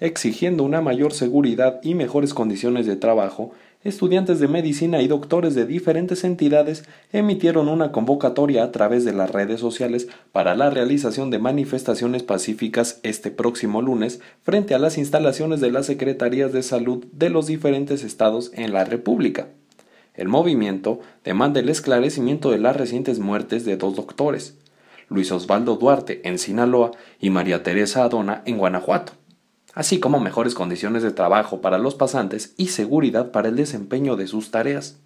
exigiendo una mayor seguridad y mejores condiciones de trabajo, estudiantes de medicina y doctores de diferentes entidades emitieron una convocatoria a través de las redes sociales para la realización de manifestaciones pacíficas este próximo lunes frente a las instalaciones de las Secretarías de Salud de los diferentes estados en la República. El movimiento demanda el esclarecimiento de las recientes muertes de dos doctores, Luis Osvaldo Duarte en Sinaloa y María Teresa Adona en Guanajuato así como mejores condiciones de trabajo para los pasantes y seguridad para el desempeño de sus tareas.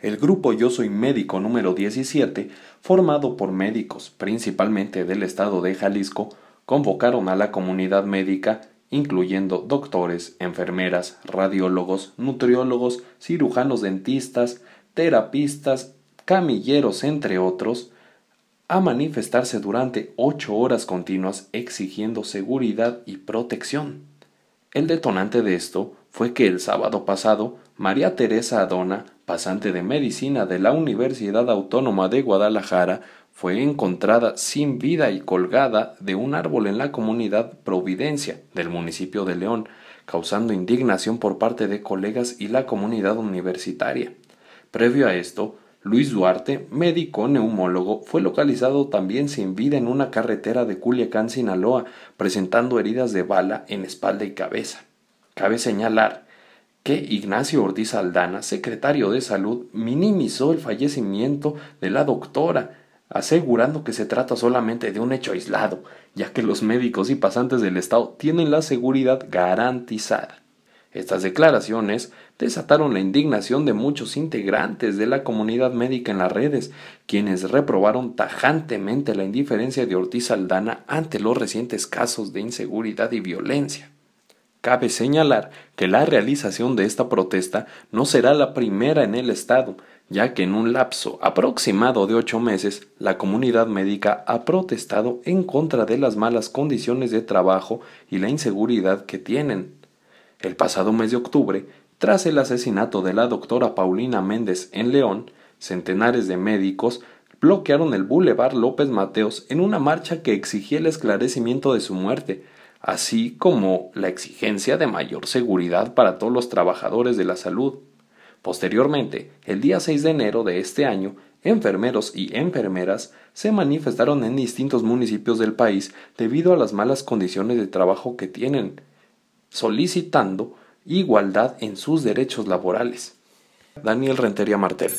El grupo Yo Soy Médico número 17, formado por médicos principalmente del estado de Jalisco, convocaron a la comunidad médica, incluyendo doctores, enfermeras, radiólogos, nutriólogos, cirujanos dentistas, terapistas, camilleros, entre otros, a manifestarse durante ocho horas continuas exigiendo seguridad y protección. El detonante de esto fue que el sábado pasado, María Teresa Adona, pasante de medicina de la Universidad Autónoma de Guadalajara, fue encontrada sin vida y colgada de un árbol en la comunidad Providencia del municipio de León, causando indignación por parte de colegas y la comunidad universitaria. Previo a esto, Luis Duarte, médico neumólogo, fue localizado también sin vida en una carretera de Culiacán, Sinaloa, presentando heridas de bala en espalda y cabeza. Cabe señalar que Ignacio Ortiz Aldana, secretario de Salud, minimizó el fallecimiento de la doctora, asegurando que se trata solamente de un hecho aislado, ya que los médicos y pasantes del Estado tienen la seguridad garantizada. Estas declaraciones desataron la indignación de muchos integrantes de la comunidad médica en las redes, quienes reprobaron tajantemente la indiferencia de Ortiz Aldana ante los recientes casos de inseguridad y violencia. Cabe señalar que la realización de esta protesta no será la primera en el Estado, ya que en un lapso aproximado de ocho meses la comunidad médica ha protestado en contra de las malas condiciones de trabajo y la inseguridad que tienen el pasado mes de octubre, tras el asesinato de la doctora Paulina Méndez en León, centenares de médicos bloquearon el Boulevard López Mateos en una marcha que exigía el esclarecimiento de su muerte, así como la exigencia de mayor seguridad para todos los trabajadores de la salud. Posteriormente, el día 6 de enero de este año, enfermeros y enfermeras se manifestaron en distintos municipios del país debido a las malas condiciones de trabajo que tienen solicitando igualdad en sus derechos laborales. Daniel Rentería Martel.